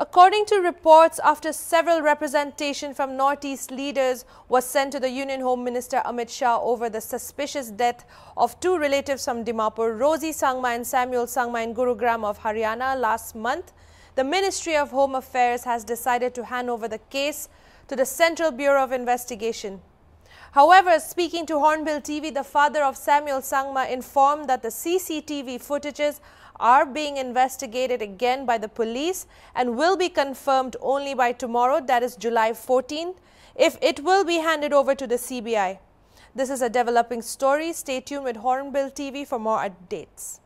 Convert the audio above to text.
According to reports, after several representation from Northeast leaders was sent to the Union Home Minister Amit Shah over the suspicious death of two relatives from Dimapur, Rosie Sangma and Samuel Sangma in Gurugram of Haryana last month, the Ministry of Home Affairs has decided to hand over the case to the Central Bureau of Investigation. However, speaking to Hornbill TV, the father of Samuel Sangma informed that the CCTV footages are being investigated again by the police and will be confirmed only by tomorrow, that is July 14th, if it will be handed over to the CBI. This is a developing story. Stay tuned with Hornbill TV for more updates.